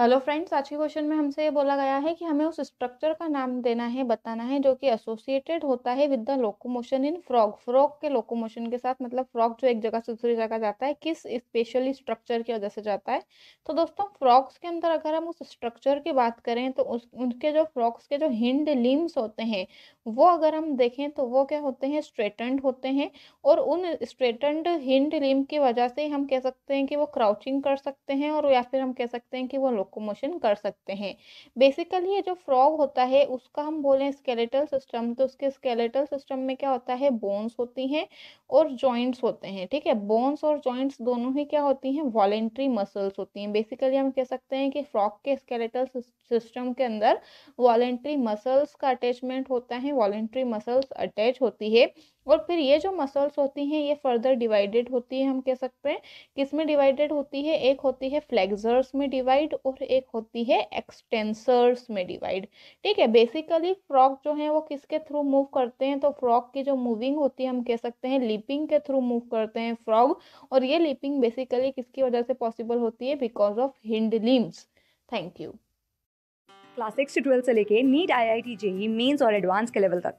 hello friends आज के question में हमसे ये बोला गया है कि हमें उस स्ट्रक्चर का नाम देना है बताना है जो कि एसोसिएटेड होता है with the locomotion in frog frog के लोकोमोशन के साथ मतलब फ्रॉग जो एक जगह से दूसरी जगह जाता है किस स्पेशली स्ट्रक्चर की वजह से जाता है तो दोस्तों फ्रॉग्स के अंदर अगर हम उस स्ट्रक्चर की बात करें तो उस उनके जो फ्रॉक्स के जो हिंड लिम्स होते हैं वो अगर हम देखें तो वो क्या होते हैं स्ट्रेटेंड होते हैं और उन स्ट्रेटेंड हिंड लिम की वजह से हम कह सकते हैं कि वो क्राउचिंग कर सकते हैं और या फिर हम कह सकते हैं कि वो लोकोमोशन कर सकते हैं बेसिकली ये जो फ्रॉग होता है उसका हम बोलें स्केलेटल सिस्टम तो उसके स्केलेटल सिस्टम में क्या होता है बोन्स होती हैं और जॉइंट्स होते हैं ठीक है बोन्स और जॉइंट्स दोनों ही क्या होती हैं वॉलेंट्री मसल्स होती हैं बेसिकली हम कह सकते हैं कि फ्रॉग के स्केलेटल सिस्टम के अंदर वॉलेंट्री मसल्स का अटैचमेंट होता है वॉलेंट्री मसल्स अटैच होती है और फिर ये जो मसल्स होती हैं ये फर्दर डिवाइडेड तो होती है हम कह सकते हैं किस में डिवाइडेड होती है एक होती है फ्लेक्सर्स में डिवाइड और एक होती है एक्सटेंसर्स में डिवाइड ठीक है बेसिकली फ्रॉक जो है वो किसके थ्रू मूव करते हैं तो फ्रॉक की जो मूविंग होती है हम कह सकते हैं लिपिंग के थ्रू मूव करते हैं फ्रॉग और ये लिपिंग बेसिकली किसकी वजह से पॉसिबल होती है because of hind limbs thank you class six से ट्वेल्थ से लेके NEET I I T JEE mains और एडवांस के लेवल तक